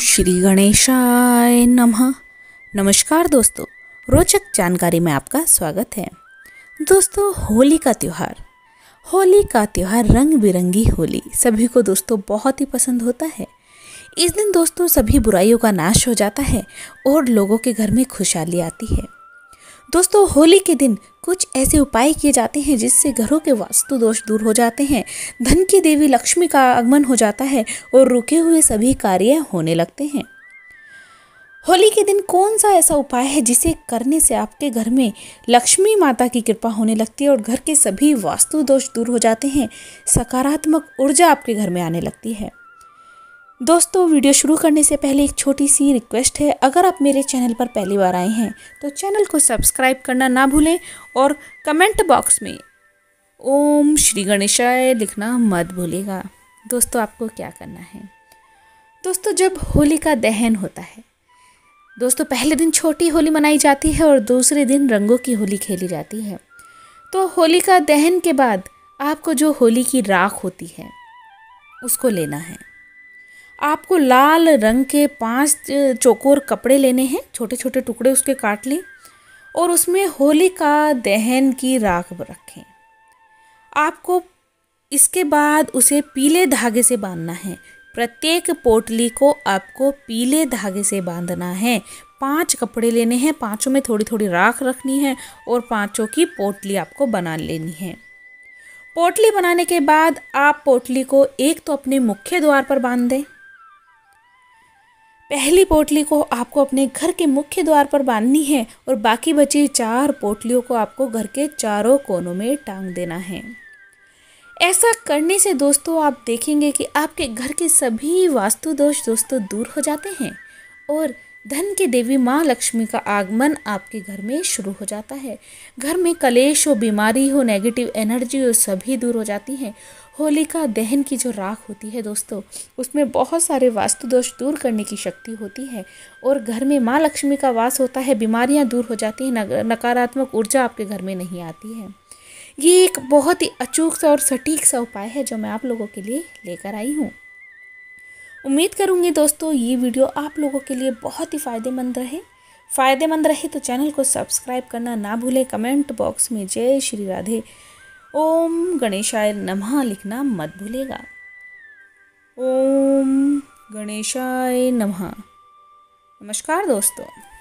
श्री गणेशाय नमः नमस्कार दोस्तों रोचक जानकारी में आपका स्वागत है दोस्तों होली का त्यौहार होली का त्यौहार रंग बिरंगी होली सभी को दोस्तों बहुत ही पसंद होता है इस दिन दोस्तों सभी बुराइयों का नाश हो जाता है और लोगों के घर में खुशहाली आती है दोस्तों होली के दिन कुछ ऐसे उपाय किए जाते हैं जिससे घरों के वास्तु दोष दूर हो जाते हैं धन की देवी लक्ष्मी का आगमन हो जाता है और रुके हुए सभी कार्य होने लगते हैं होली के दिन कौन सा ऐसा उपाय है जिसे करने से आपके घर में लक्ष्मी माता की कृपा होने लगती है और घर के सभी वास्तु दोष दूर हो जाते हैं सकारात्मक ऊर्जा आपके घर में आने लगती है दोस्तों वीडियो शुरू करने से पहले एक छोटी सी रिक्वेस्ट है अगर आप मेरे चैनल पर पहली बार आए हैं तो चैनल को सब्सक्राइब करना ना भूलें और कमेंट बॉक्स में ओम श्री गणेशाय लिखना मत भूलेगा दोस्तों आपको क्या करना है दोस्तों जब होली का दहन होता है दोस्तों पहले दिन छोटी होली मनाई जाती है और दूसरे दिन रंगों की होली खेली जाती है तो होली का दहन के बाद आपको जो होली की राख होती है उसको लेना है आपको लाल रंग के पांच चौकोर कपड़े लेने हैं छोटे छोटे टुकड़े उसके काट लें और उसमें होली का दहन की राख रखें आपको इसके बाद उसे पीले धागे से बांधना है प्रत्येक पोटली को आपको पीले धागे से बांधना है पांच कपड़े लेने हैं पांचों में थोड़ी थोड़ी राख रखनी है और पांचों की पोटली आपको बना लेनी है पोटली बनाने के बाद आप पोटली को एक तो अपने मुख्य द्वार पर बांध दें पहली पोटली को आपको अपने घर के मुख्य द्वार पर बांधनी है और बाकी बची चार पोटलियों को आपको घर के चारों कोनों में टांग देना है ऐसा करने से दोस्तों आप देखेंगे कि आपके घर के सभी वास्तु दोष दोस्तों दूर हो जाते हैं और धन की देवी माँ लक्ष्मी का आगमन आपके घर में शुरू हो जाता है घर में कलेश हो बीमारी हो नेगेटिव एनर्जी हो सभी दूर हो जाती हैं होलिका दहन की जो राख होती है दोस्तों उसमें बहुत सारे वास्तु दोष दूर करने की शक्ति होती है और घर में माँ लक्ष्मी का वास होता है बीमारियाँ दूर हो जाती हैं नकारात्मक ऊर्जा आपके घर में नहीं आती है ये एक बहुत ही अचूक सा और सटीक सा उपाय है जो मैं आप लोगों के लिए लेकर आई हूँ उम्मीद करूँगी दोस्तों ये वीडियो आप लोगों के लिए बहुत ही फ़ायदेमंद रहे फ़ायदेमंद रहे तो चैनल को सब्सक्राइब करना ना भूलें कमेंट बॉक्स में जय श्री राधे ओम गणेशाय नमः लिखना मत भूलेगा ओम गणेशाय नमः नमस्कार दोस्तों